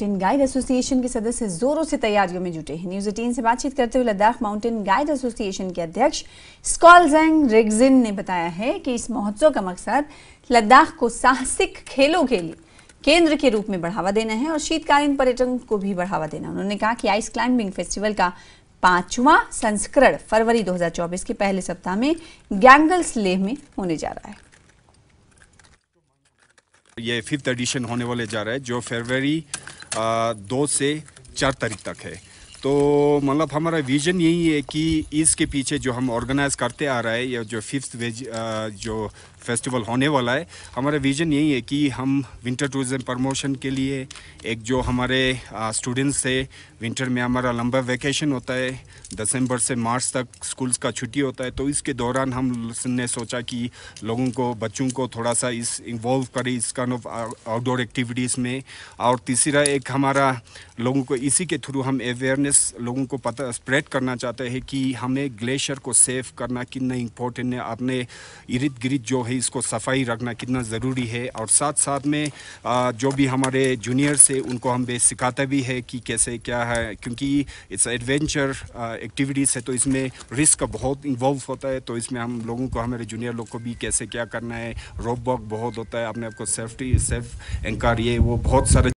mountain guide association के सदस्य जोरों से तैयारियों में जुटे हैं न्यूज एटीन से बातचीत करते हुए लद्दाख माउंटेन गाइड एसोसिएशन के अध्यक्ष स्कॉल स्कॉलजैंग रिगजिन ने बताया है कि इस महोत्सव का मकसद लद्दाख को साहसिक खेलों के लिए केंद्र के रूप में बढ़ावा देना है और शीतकालीन पर्यटन को भी बढ़ावा देना उन्होंने कहा कि आइस क्लाइंबिंग फेस्टिवल का पांचवा संस्करण फरवरी 2024 के पहले सप्ताह में गैंगल्स लेह में होने जा रहा है ये फिफ्थ एडिशन होने वाले जा रहा है जो फरवरी दो से चार तारीख तक है तो मतलब हमारा विजन यही है कि इसके पीछे जो हम ऑर्गेनाइज करते आ रहा है या जो फिफ्थ वेज जो फेस्टिवल होने वाला है हमारा विजन यही है कि हम विंटर टूरिज्म प्रमोशन के लिए एक जो हमारे स्टूडेंट्स है विंटर में हमारा लंबा वेकेशन होता है दिसंबर से मार्च तक स्कूल्स का छुट्टी होता है तो इसके दौरान हम ने सोचा कि लोगों को बच्चों को थोड़ा सा इस इन्वॉल्व करें इस काइंड ऑफ आउटडोर एक्टिविटीज़ में और तीसरा एक हमारा लोगों को इसी के थ्रू हम अवेयरनेस अवेयरनेस लोगों को पता स्प्रेड करना चाहते हैं कि हमें ग्लेशियर को सेफ करना कितना इम्पोर्टेंट है अपने इर्द गिर्द जो है इसको सफाई रखना कितना ज़रूरी है और साथ साथ में जो भी हमारे जूनियर्स है उनको हम भी सिखाते भी है कि कैसे क्या है क्योंकि इट्स एडवेंचर एक्टिविटीज़ है तो इसमें रिस्क बहुत इन्वॉल्व होता है तो इसमें हम लोगों को हमारे जूनियर लोग को भी कैसे क्या करना है रोब वॉक बहुत होता है अपने आपको सेफ्टी सेफ एंकार ये वो बहुत सारे